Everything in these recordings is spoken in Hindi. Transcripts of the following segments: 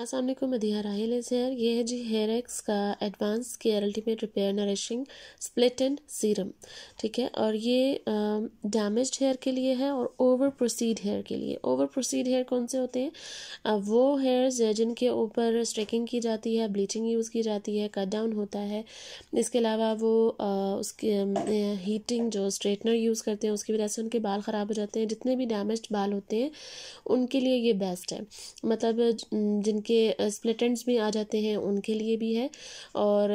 असलम राहल राहिल सर ये है जी हेयर एक्स का advance care ultimate repair nourishing split end serum ठीक है और ये डैमेज हेयर के लिए है और ओवर प्रोसीड हेयर के लिए ओवर प्रोसीड हेयर कौन से होते हैं आ, वो हेयर्स जिनके ऊपर स्ट्रेकिंग की जाती है ब्लीचिंग यूज़ की जाती है कट डाउन होता है इसके अलावा वो उसके हीटिंग जो स्ट्रेटनर यूज़ करते हैं उसकी वजह से उनके बाल ख़राब हो जाते हैं जितने भी डैमेज बाल होते हैं उनके लिए ये बेस्ट है मतलब जिन उनके स्प्लिटेंट्स भी आ जाते हैं उनके लिए भी है और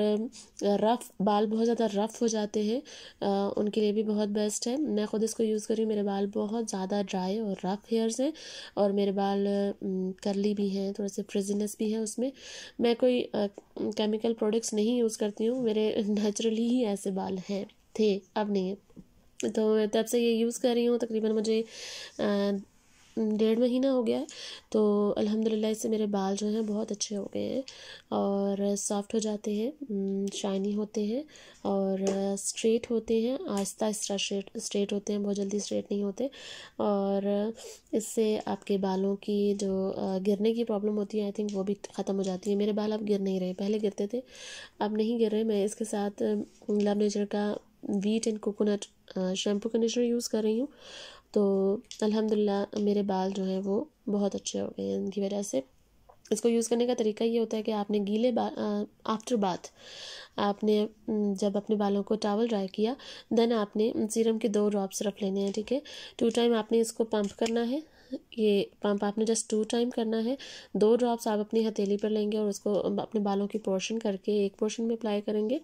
रफ़ बाल बहुत ज़्यादा रफ़ हो जाते हैं उनके लिए भी बहुत बेस्ट है मैं ख़ुद इसको यूज़ कर रही हूँ मेरे बाल बहुत ज़्यादा ड्राई और रफ़ हेयर्स हैं और मेरे बाल करली भी हैं थोड़े से फ्रिजनेस भी है उसमें मैं कोई केमिकल प्रोडक्ट्स नहीं यूज़ करती हूँ मेरे नेचुरली ही ऐसे बाल हैं थे अब नहीं है तो मैं तब से ये यूज़ कर रही हूँ तकरीबन मुझे आ, डेढ़ महीना हो गया है तो अल्हम्दुलिल्लाह इससे मेरे बाल जो हैं बहुत अच्छे हो गए हैं और सॉफ्ट हो जाते हैं शाइनी होते हैं और स्ट्रेट होते हैं आहिस्ता आहिस्ता स्ट्रेट स्ट्रेट होते हैं बहुत जल्दी स्ट्रेट नहीं होते और इससे आपके बालों की जो गिरने की प्रॉब्लम होती है आई थिंक वो भी ख़त्म हो जाती है मेरे बाल अब गिर नहीं रहे पहले गिरते थे अब नहीं गिर रहे मैं इसके साथ लव नेचर का wheat and coconut shampoo conditioner use कर रही हूँ तो अल्हम्दुलिल्लाह मेरे बाल जो हैं वो बहुत अच्छे हो गए हैं उनकी वजह से इसको यूज़ करने का तरीका ये होता है कि आपने गीले बा आफ्टर बाथ आपने जब अपने बालों को टावल ड्राई किया देन आपने सीरम के दो ड्रॉप सिर्फ लेने हैं ठीक है टू टाइम आपने इसको पंप करना है ये पंप आपने जस्ट टू टाइम करना है दो ड्रॉप्स आप अपनी हथेली पर लेंगे और उसको अपने बालों की पोर्शन करके एक पोर्शन में अप्लाई करेंगे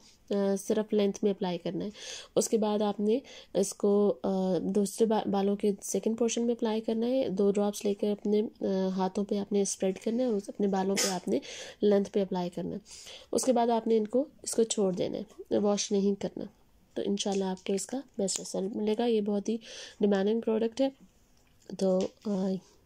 सिर्फ लेंथ में अप्लाई करना है उसके बाद आपने इसको दूसरे बा, बालों के सेकंड पोर्शन में अप्लाई करना है दो ड्रॉप्स लेकर अपने हाथों पे आपने स्प्रेड करना है और अपने बालों पे आपने लेंथ पे अप्लाई करना उसके बाद आपने इनको इसको छोड़ देना है वॉश नहीं करना तो इन आपको इसका बेस्ट रिजल्ट मिलेगा ये बहुत ही डिमांडिंग प्रोडक्ट है तो